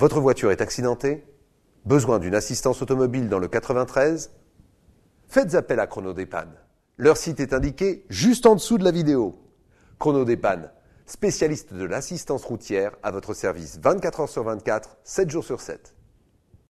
Votre voiture est accidentée Besoin d'une assistance automobile dans le 93 Faites appel à Dépanne. Leur site est indiqué juste en dessous de la vidéo. Dépanne, spécialiste de l'assistance routière à votre service 24 heures sur 24, 7 jours sur 7.